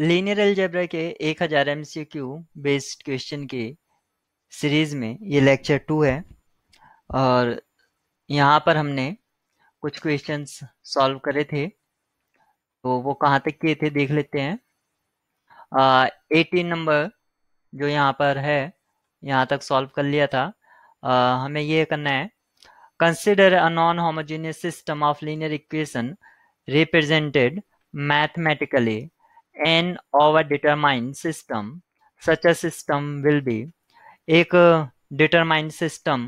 linear algebra के 1000 हजार Q based question के सीरीज में ये लेक्चर टू है और यहाँ पर हमने कुछ क्वेश्चंस सॉल्व करे थे तो वो कहाँ तक किए थे देख लेते हैं एटीन नंबर जो यहाँ पर है यहाँ तक सॉल्व कर लिया था आ, हमें ये करना है consider a non homogeneous system of linear equation represented mathematically an over determine system such a system will be एक determined सिस्टम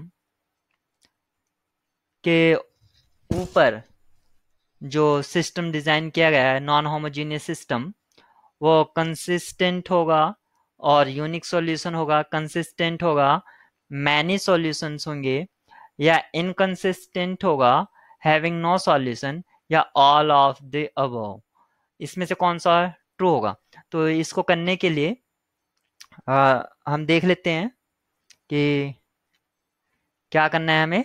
के ऊपर जो सिस्टम डिज़ाइन किया गया है नॉन होमोजीनियस सिस्टम वो कंसिस्टेंट होगा और यूनिक सॉल्यूशन होगा कंसिस्टेंट होगा मैनी सॉल्यूशंस होंगे या इनकंसिस्टेंट होगा हैविंग नो सॉल्यूशन या ऑल ऑफ द अबव इसमें से कौन सा ट्रू होगा तो इसको करने के लिए आ, हम देख लेते हैं कि क्या करना है हमें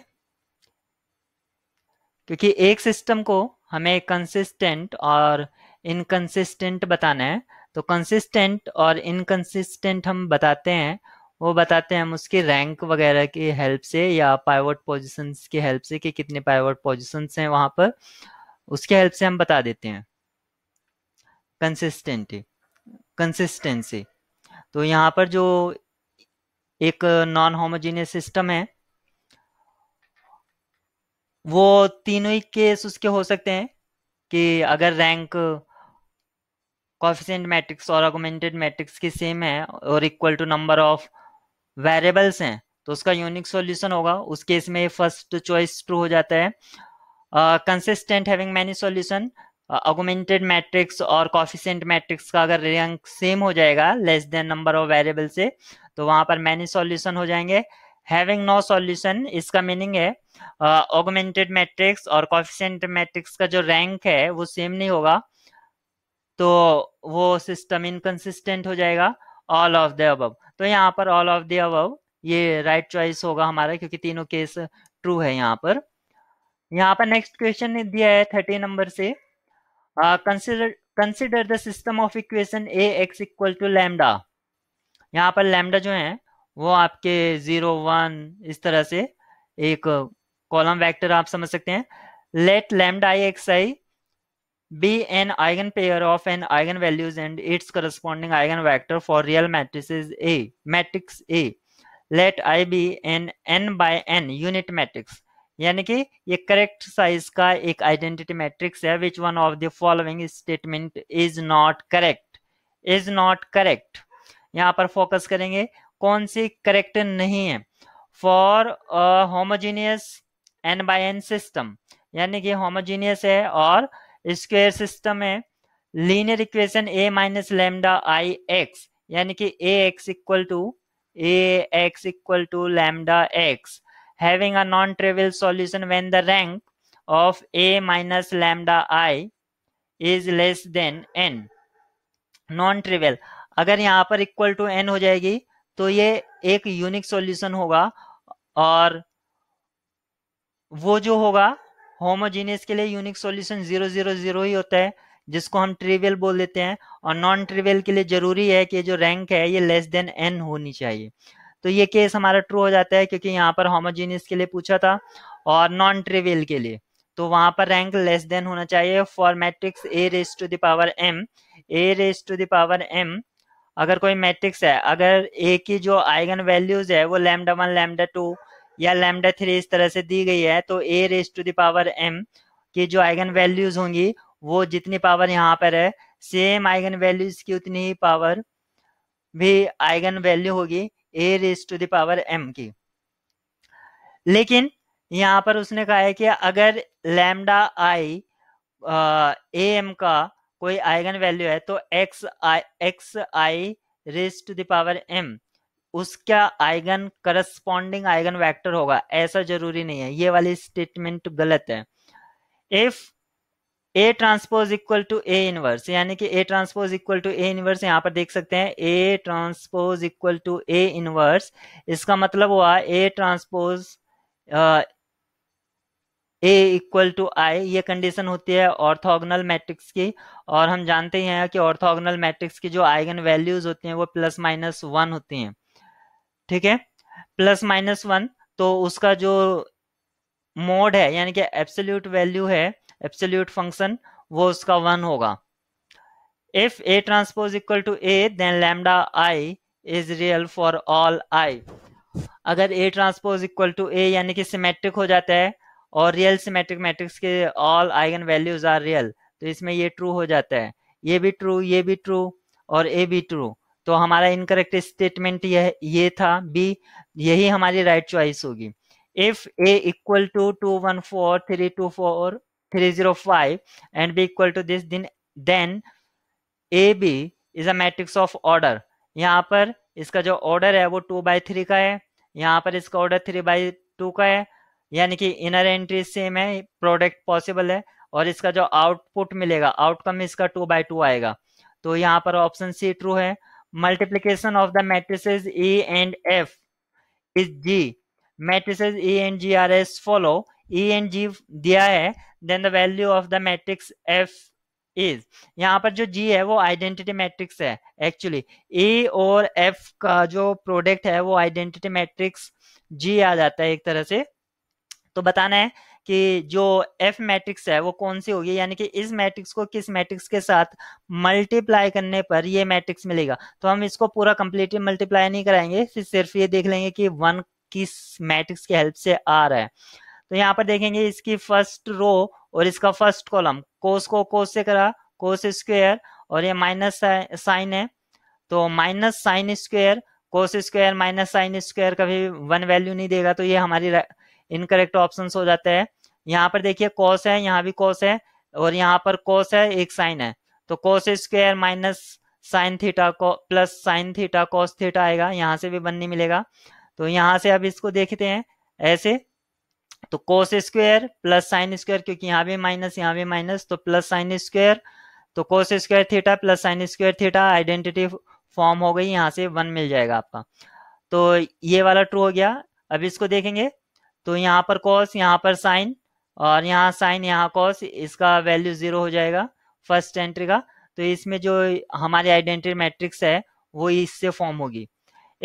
क्योंकि एक सिस्टम को हमें कंसिस्टेंट और इनकन्सिस्टेंट बताना है तो कंसिस्टेंट और इनकन्सिस्टेंट हम बताते हैं वो बताते हैं हम उसकी रैंक वगैरह की हेल्प से या पाइवट पोजीशंस की हेल्प से कि कितने पाइवट पोजीशंस हैं वहाँ पर उसके हेल्प से हम बता देते हैं कंसिस्टेंट कंसिस्टेंसी तो यहाँ पर जो एक नॉन होमोजीनियस सिस्टम है वो तीनों ही केस उसके हो सकते हैं कि अगर रैंक कॉफिशेंट मैट्रिक्स और ऑगोमेंटेड मैट्रिक्स की सेम है और equal to number of variables हैं तो उसका यूनिक सॉल्यूशन होगा उस केस में फर्स्ट चॉइस ट्रू हो जाता है consistent having many solution augmented matrix और कॉफिशेंट मैट्रिक्स का अगर रैंक सेम हो जाएगा less than number of variable से तो वहां पर मैनी सॉल्यूशन हो जाएंगे हैविंग नो सॉल्यूशन इसका मीनिंग है ऑगमेंटेड मैट्रिक्स और कॉफिशेंट मैट्रिक्स का जो रैंक है वो सेम नहीं होगा तो वो सिस्टम इनकन्सिस्टेंट हो जाएगा ऑल ऑफ द अब तो यहाँ पर ऑल ऑफ द अब ये राइट right चॉइस होगा हमारा क्योंकि तीनों केस ट्रू है यहाँ पर यहाँ पर नेक्स्ट क्वेश्चन दिया है थर्टी नंबर से uh, consider consider the system of equation a x equal to lambda यहाँ पर लैम्डा जो है वो आपके जीरो वन इस तरह से एक कॉलम वेक्टर आप समझ सकते हैं let lambda I X I be an eigen pair of an eigen values and its corresponding eigen vector for real matrix A matrix A let I be an n by n unit matrix यानी कि ये correct size का एक identity matrix है which one of the following statement is not correct is not correct यहाँ पर focus करेंगे कौन सी करेक्ट नहीं है for homogeneous n by n system यानी कि होमोजीनियस है और स्क्वेयर सिस्टम है linear equation A minus lambda I X यानी कि A X equal to A X equal to lambda X having a non-trivial solution when the rank of a minus lambda i is less than n non-trivial अगर यहाँ पर equal to n हो जाएगी तो ये एक unique solution होगा और वो जो होगा होमोजीनियस के लिए unique solution zero zero zero ही होता है जिसको हम ट्रिवियल बोल देते हैं और नॉन ट्रिवियल के लिए जरूरी है कि जो रैंक है ये लेस देन एन होनी चाहिए तो ये केस हमारा ट्रू हो जाता है क्योंकि यहाँ पर होमोजीनियस के लिए पूछा था और नॉन ट्रिवियल के लिए तो वहां पर रैंक लेस देन होना चाहिए for matrix A raise to the power M A raise to the power M अगर कोई मैट्रिक्स है अगर ए की जो आइगन वैल्यूज है वो लैमडा वन लैमडा टू या लैमडा थ्री इस तरह से दी गई है तो A raise to the power M की जो आइगन वैल्यूज होंगी वो जितनी पावर यहाँ पर है सेम आइगन वैल्यूज की उतनी ही पावर भी आइगन वैल्यू होगी A raise to the power M की लेकिन यहाँ पर उसने कहा है कि अगर लैमडा आई ए एम का कोई आइगन वैल्यू है तो X I X I raise to the power M उसका आइगन करस्पॉन्डिंग आइगन वेक्टर होगा ऐसा जरूरी नहीं है ये वाली स्टेटमेंट गलत है if A transpose equal to A inverse यानी कि A transpose equal to A inverse यहाँ पर देख सकते हैं A transpose equal to A inverse इसका मतलब हुआ A transpose A equal to I ये कंडीशन होती है ऑर्थोगोनल मैट्रिक्स की और हम जानते हैं कि ऑर्थोगोनल मैट्रिक्स की जो आइगन वैल्यूज होती हैं वो प्लस माइनस वन होती हैं ठीक है प्लस माइनस वन तो उसका जो मोड है यानी कि एब्सोल्यूट वैल्यू है एब्सोल्यूट फंक्शन वो उसका वन होगा if A transpose equal to A then lambda i is real for all i अगर A transpose equal to A यानी कि सिमेट्रिक हो जाता है और रियल सिमेट्रिक मैट्रिक्स के all eigenvalues are real तो इसमें ये ट्रू हो जाता है ये भी ट्रू ये भी ट्रू और ए भी ट्रू तो हमारा इनकरेक्ट स्टेटमेंट यह ये था बी यही हमारी राइट right चॉइस होगी if A equal to two one four three two four 305 and b equal to this दिन then A B is a matrix of order यहाँ पर इसका जो ऑर्डर है वो टू बाई थ्री का है यहाँ पर इसका ऑर्डर थ्री बाई टू का है यानी कि इनर एंट्री सेम है प्रोडक्ट पॉसिबल है और इसका जो आउटपुट मिलेगा आउटकम इसका टू बाई टू आएगा तो यहाँ पर ऑप्शन सी ट्रू है multiplication of the matrices E and F is G matrices E and G are as follow E and G दिया है then the value of the matrix F is यहाँ पर जो जी है वो identity matrix है actually A और F का जो प्रोडक्ट है वो आइडेंटिटी मैट्रिक्स जी आ जाता है एक तरह से तो बताना है कि जो एफ मैट्रिक्स है वो कौन सी होगी यानी कि इस मैट्रिक्स को किस मैट्रिक्स के साथ मल्टीप्लाई करने पर ये मैट्रिक्स मिलेगा तो हम इसको पूरा कंप्लीटली मल्टीप्लाई नहीं कराएंगे सिर्फ ये देख लेंगे कि वन किस मैट्रिक्स के हेल्प से आ रहा है तो यहाँ पर देखेंगे इसकी फर्स्ट रो और इसका फर्स्ट कॉलम कोस को कोस से करा कोस स्क्वेयर और ये माइनस साइन है तो minus sine square cos square minus sine square कभी वन वैल्यू नहीं देगा तो ये हमारी इनकरेक्ट ऑप्शन हो जाता है यहाँ पर देखिए कॉस है यहाँ भी कोस है और यहाँ पर कॉस है एक साइन है तो cos square minus sine theta को plus sine theta cos theta आएगा यहाँ से भी वन नहीं मिलेगा तो यहाँ से अब इसको देखते हैं ऐसे तो cos square plus sine square क्योंकि यहाँ भी माइनस यहाँ भी माइनस तो प्लस साइन स्क्वायर तो cos square theta plus sine square theta identity form हो गई यहाँ से वन मिल जाएगा आपका तो ये वाला ट्रू हो गया अब इसको देखेंगे तो यहाँ पर कॉस यहाँ पर साइन और यहाँ साइन यहाँ कॉस इसका वैल्यू जीरो हो जाएगा फर्स्ट एंट्री का तो इसमें जो हमारी आइडेंटिटी मैट्रिक्स है वो इससे फॉर्म होगी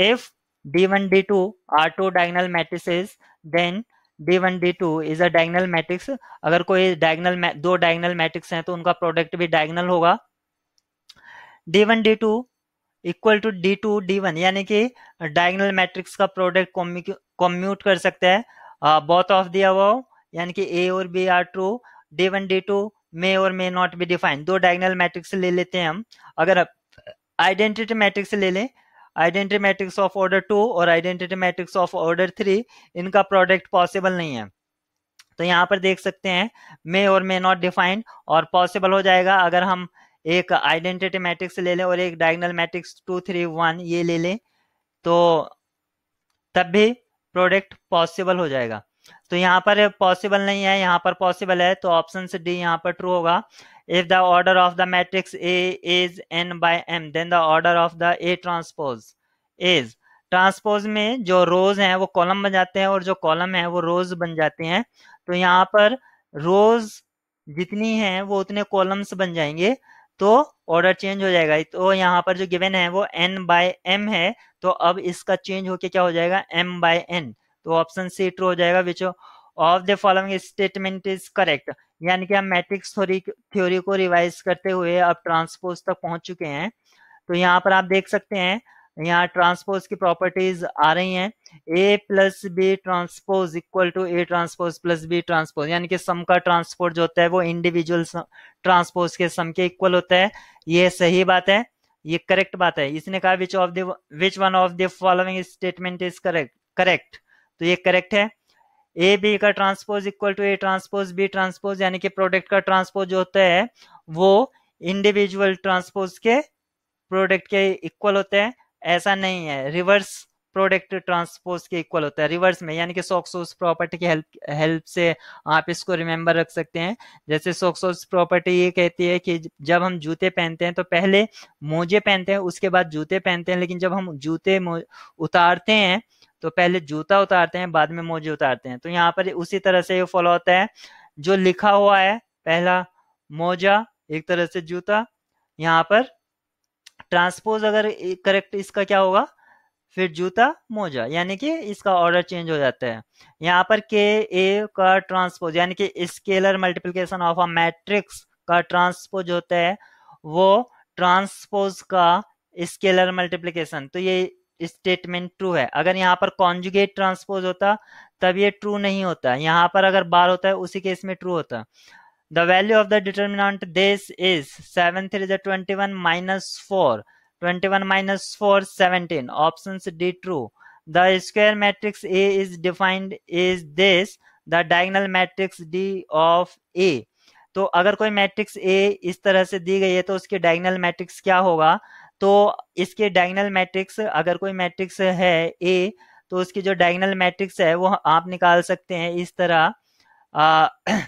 if D one D two are two diagonal matrices then D one D two is a diagonal matrix अगर कोई डायगनल दो डायगनल मैट्रिक्स हैं तो उनका प्रोडक्ट भी डायगनल होगा D one D two equal to D two D one यानी कि डायगनल मैट्रिक्स का प्रोडक्ट कॉम्यूट कर सकते हैं बोथ ऑफ दी अव यानी कि ए और B are true D one D two may और मे नॉट बी डिफाइन दो डायगनल मैट्रिक्स ले लेते हैं हम अगर आइडेंटिटी मैट्रिक्स ले लें identity matrix of order two और identity matrix of order three इनका प्रोडक्ट पॉसिबल नहीं है तो यहाँ पर देख सकते हैं मे और मे नॉट डिफाइंड और पॉसिबल हो जाएगा अगर हम एक आइडेंटिटी मैट्रिक्स ले लें और एक diagonal matrix two three one ये ले लें तो तब भी प्रोडक्ट पॉसिबल हो जाएगा तो यहाँ पर पॉसिबल नहीं है यहाँ पर पॉसिबल है तो ऑप्शन डी यहाँ पर ट्रू होगा If the order of the matrix A is n by m, then the order of the A transpose is transpose में जो रोज हैं वो कॉलम बन जाते हैं और जो कॉलम है वो रोज बन जाते हैं तो यहाँ पर रोज जितनी है वो उतने कॉलम्स बन जाएंगे तो ऑर्डर चेंज हो जाएगा तो यहाँ पर जो गिवेन है वो एन बाय एम है तो अब इसका चेंज होके क्या हो जाएगा एम बाय एन तो ऑप्शन सी ट्रू हो जाएगा which of the following statement is correct यानी कि हम मैट्रिक्स थ्योरी थ्योरी को रिवाइज करते हुए अब ट्रांसपोज तक पहुंच चुके हैं तो यहाँ पर आप देख सकते हैं यहाँ ट्रांसपोज की प्रॉपर्टीज आ रही हैं A plus B transpose equal to A transpose plus B transpose यानी कि सम का ट्रांसपोर्ट जो होता है वो इंडिविजुअल ट्रांसपोज के सम के इक्वल होता है ये सही बात है ये करेक्ट बात है इसने कहा which of which one of the following statement is correct correct तो ये करेक्ट है ए बी का transpose equal to A transpose B transpose यानी कि प्रोडक्ट का ट्रांसपोज होता है वो इंडिविजुअल ट्रांसपोज के प्रोडक्ट के इक्वल होते हैं ऐसा नहीं है रिवर्स प्रोडक्ट ट्रांसपोज के इक्वल होता है रिवर्स में यानी कि सोक्सोस प्रॉपर्टी की हेल्प हेल्प से आप इसको रिमेंबर रख सकते हैं जैसे सोक्सोस प्रॉपर्टी ये कहती है कि जब हम जूते पहनते हैं तो पहले मोजे पहनते हैं उसके बाद जूते पहनते हैं लेकिन जब हम जूते उतारते हैं तो पहले जूता उतारते हैं बाद में मोजे उतारते हैं तो यहाँ पर उसी तरह से ये फॉलो होता है जो लिखा हुआ है पहला मोजा एक तरह से जूता यहाँ पर ट्रांसपोज अगर करेक्ट इसका क्या होगा फिर जूता मोजा यानी कि इसका ऑर्डर चेंज हो जाता है यहाँ पर के ए का ट्रांसपोज यानी कि scalar multiplication of a matrix का ट्रांसपोज होता है वो ट्रांसपोज का स्केलर मल्टीप्लिकेशन तो ये स्टेटमेंट ट्रू है अगर यहाँ पर कॉन्जुगेट ट्रांसपोज होता तब ये ट्रू नहीं होता यहाँ पर अगर बार होता है उसी केस में ट्रू होता the value of the determinant this is seven three twenty one minus four twenty one minus four seventeen option D true the स्क्र matrix A is defined is this the diagonal matrix D of A तो अगर कोई matrix A इस तरह से दी गई है तो उसकी डायगनल मैट्रिक्स क्या होगा तो इसके डायगनल मैट्रिक्स अगर कोई मैट्रिक्स है ए तो उसकी जो डायगनल मैट्रिक्स है वो आप निकाल सकते हैं इस तरह आ,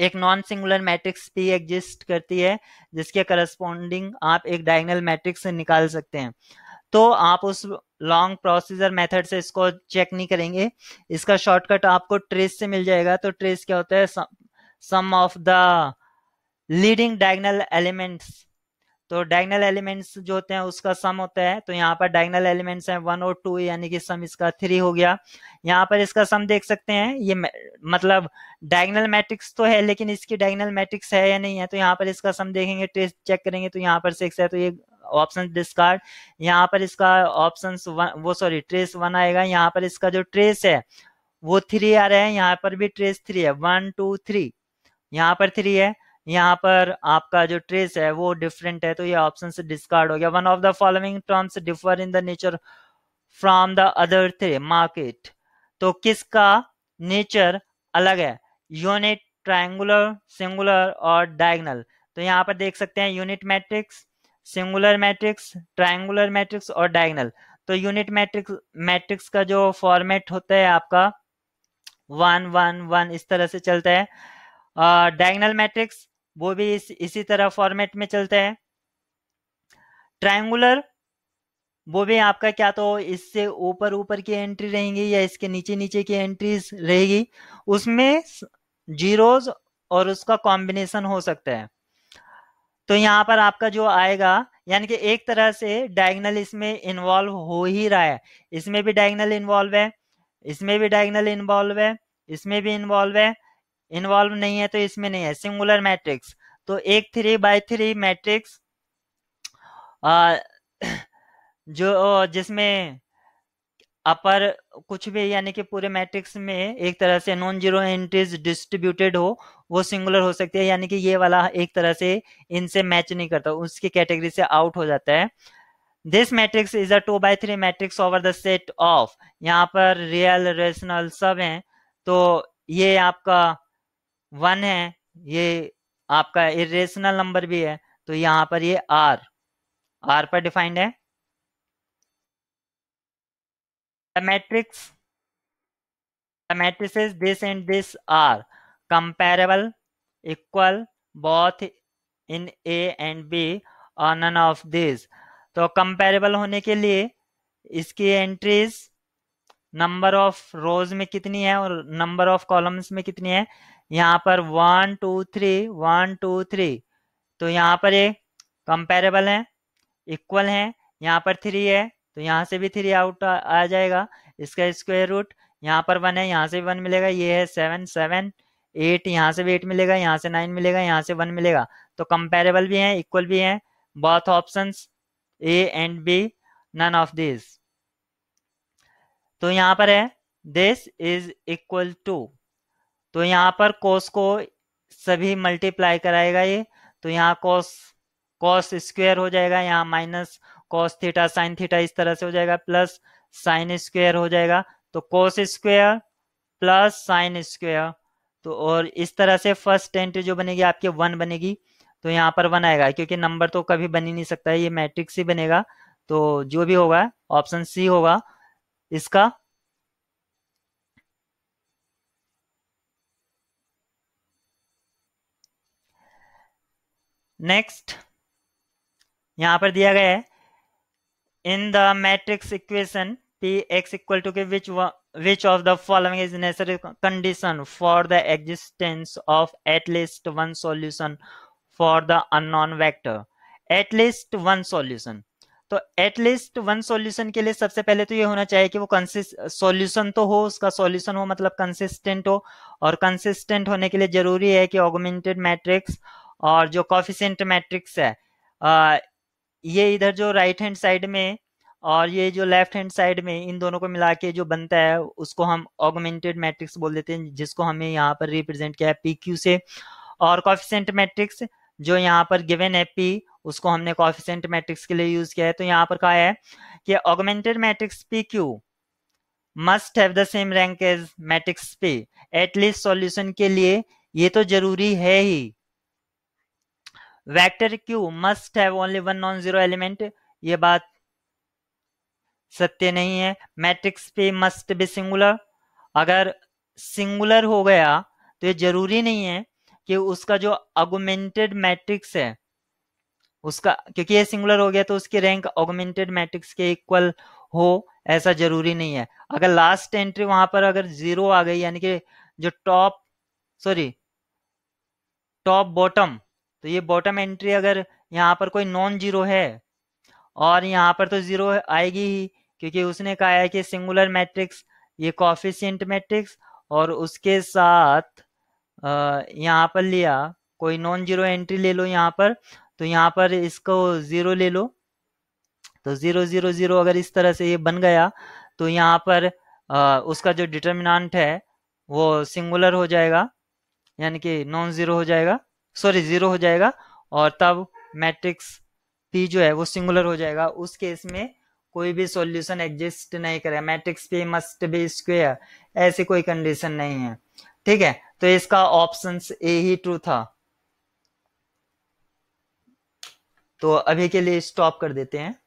एक non singular matrix P exist करती है जिसके करस्पॉन्डिंग आप एक डायगनल मैट्रिक्स निकाल सकते हैं तो आप उस लॉन्ग प्रोसीजर मेथड से इसको चेक नहीं करेंगे इसका शॉर्टकट आपको ट्रेस से मिल जाएगा तो ट्रेस क्या होता है sum of the leading diagonal elements तो डायगनल एलिमेंट्स जो होते हैं उसका सम होता है तो यहाँ पर डायगनल एलिमेंट्स हैं वन और टू यानी कि सम इसका थ्री हो गया यहाँ पर इसका सम देख सकते हैं ये मतलब डायगनल मैट्रिक्स तो है लेकिन इसकी डायगनल मैट्रिक्स है या नहीं है तो यहाँ पर इसका सम देखेंगे टेस्ट चेक करेंगे तो यहाँ पर सिक्स है तो ये ऑप्शन डिस्कार्ड यहाँ पर इसका ऑप्शन वो सॉरी ट्रेस वन आएगा यहाँ पर इसका जो ट्रेस है वो थ्री आ रहा है यहाँ पर भी ट्रेस थ्री है वन टू थ्री यहाँ पर थ्री है यहाँ पर आपका जो ट्रेस है वो डिफरेंट है तो ये ऑप्शन डिस्कार्ड हो गया one of the following terms differ in the nature from the other three market तो किसका नेचर अलग है यूनिट ट्राइंगुलर सिंगुलर और डायगनल तो यहाँ पर देख सकते हैं unit matrix singular matrix triangular matrix और डायगनल तो यूनिट मैट्रिक्स मैट्रिक्स का जो फॉर्मेट होता है आपका वन वन वन इस तरह से चलता है डायगनल मैट्रिक्स वो भी इस इसी तरह फॉर्मेट में चलते हैं ट्रायंगुलर वो भी आपका क्या तो इससे ऊपर ऊपर की एंट्री रहेंगी या इसके नीचे नीचे की एंट्रीज रहेगी उसमें जीरोज और उसका कॉम्बिनेशन हो सकता है तो यहाँ पर आपका जो आएगा यानी कि एक तरह से डायगनल इसमें इन्वॉल्व हो ही रहा है इसमें भी डायगनल इन्वॉल्व है इसमें भी डायगनल इन्वॉल्व है इसमें भी इन्वॉल्व है इन्वॉल्व नहीं है तो इसमें नहीं है सिंगुलर मैट्रिक्स तो एक थ्री बाय थ्री मैट्रिक्स जो जिसमें अपर कुछ भी यानी कि पूरे मैट्रिक्स में एक तरह से नॉन जीरो एंट्रीज डिस्ट्रीब्यूटेड हो वो सिंगुलर हो सकती है यानी कि ये वाला एक तरह से इनसे मैच नहीं करता उसकी कैटेगरी से आउट हो जाता है this matrix is a two by three matrix over the set of यहाँ पर रियल रेशनल सब हैं तो ये आपका वन है ये आपका इरेशनल नंबर भी है तो यहां पर ये आर आर पर डिफाइंड है matrix matrix this and this are comparable equal both in A and B और नन ऑफ दिस तो कंपेरेबल होने के लिए इसकी एंट्रीज नंबर ऑफ रोज में कितनी है और नंबर ऑफ कॉलम्स में कितनी है यहाँ पर one two three one two three तो यहाँ पर ये कंपेरेबल है इक्वल है यहाँ पर थ्री है तो यहाँ से भी थ्री आउट आ, आ जाएगा इसका स्क्वायर रूट यहाँ पर वन है यहाँ से भी वन मिलेगा ये है सेवन सेवन एट यहाँ से भी एट मिलेगा यहाँ से नाइन मिलेगा यहाँ से वन मिलेगा तो कंपेरेबल भी है इक्वल भी है both option A and B none of this तो यहाँ पर है दिस इज इक्वल टू तो यहाँ पर कोस को सभी मल्टीप्लाई कराएगा ये तो यहाँ कोस कॉस स्क्वेयर हो जाएगा यहाँ minus cos theta sine theta इस तरह से हो जाएगा प्लस साइन स्क्वेयर हो जाएगा तो cos square plus sine square तो और इस तरह से फर्स्ट एंट्री जो बनेगी आपके वन बनेगी तो यहाँ पर वन आएगा क्योंकि नंबर तो कभी बन ही नहीं सकता है ये मैट्रिक्स ही बनेगा तो जो भी होगा ऑप्शन सी होगा इसका नेक्स्ट यहाँ पर दिया गया है in the matrix equation P X equal to K which which of the following is necessary condition for the existence of at least one solution for the unknown vector at least one solution तो at least one solution के लिए सबसे पहले तो ये होना चाहिए कि वो कंसिस्ट सॉल्यूशन तो हो उसका सॉल्यूशन हो मतलब कंसिस्टेंट हो और कंसिस्टेंट होने के लिए जरूरी है कि ऑगमेंटेड मैट्रिक्स और जो कॉफिशेंट मैट्रिक्स है आ, ये इधर जो राइट हैंड साइड में और ये जो लेफ्ट हैंड साइड में इन दोनों को मिला के जो बनता है उसको हम ऑगमेंटेड मैट्रिक्स बोल देते हैं जिसको हमें यहाँ पर रिप्रेजेंट किया है पी क्यू से और कॉफिशेंट मैट्रिक्स जो यहाँ पर गिवन है पी उसको हमने कॉफिशेंट मैट्रिक्स के लिए यूज किया है तो यहाँ पर कहा है कि augmented matrix P Q must have the same rank as matrix P at least solution के लिए ये तो जरूरी है ही vector Q must have only one non zero element ये बात सत्य नहीं है matrix P must be singular अगर सिंगुलर हो गया तो ये जरूरी नहीं है कि उसका जो ऑगुमेंटेड मैट्रिक्स है उसका क्योंकि ये सिंगुलर हो गया तो उसकी रैंक ऑगुमेंटेड मैट्रिक्स के इक्वल हो ऐसा जरूरी नहीं है अगर लास्ट एंट्री वहां पर अगर जीरो आ गई यानी कि जो टॉप सॉरी टॉप बॉटम तो ये बॉटम एंट्री अगर यहाँ पर कोई नॉन जीरो है और यहाँ पर तो जीरो आएगी ही क्योंकि उसने कहा है कि सिंगुलर मैट्रिक्स ये कॉफिशियंट मैट्रिक्स और उसके साथ यहाँ पर लिया कोई नॉन जीरो एंट्री ले लो यहाँ पर तो यहाँ पर इसको जीरो ले लो तो जीरो जीरो जीरो अगर इस तरह से ये बन गया तो यहाँ पर आ, उसका जो डिटर्मिनाट है वो सिंगुलर हो जाएगा यानी कि नॉन जीरो हो जाएगा सॉरी जीरो हो जाएगा और तब मैट्रिक्स पी जो है वो सिंगुलर हो जाएगा उस केस में कोई भी सॉल्यूशन एग्जिस्ट नहीं करेगा matrix P must be square ऐसी कोई कंडीशन नहीं है ठीक है तो इसका ऑप्शन ए ही ट्रू था तो अभी के लिए स्टॉप कर देते हैं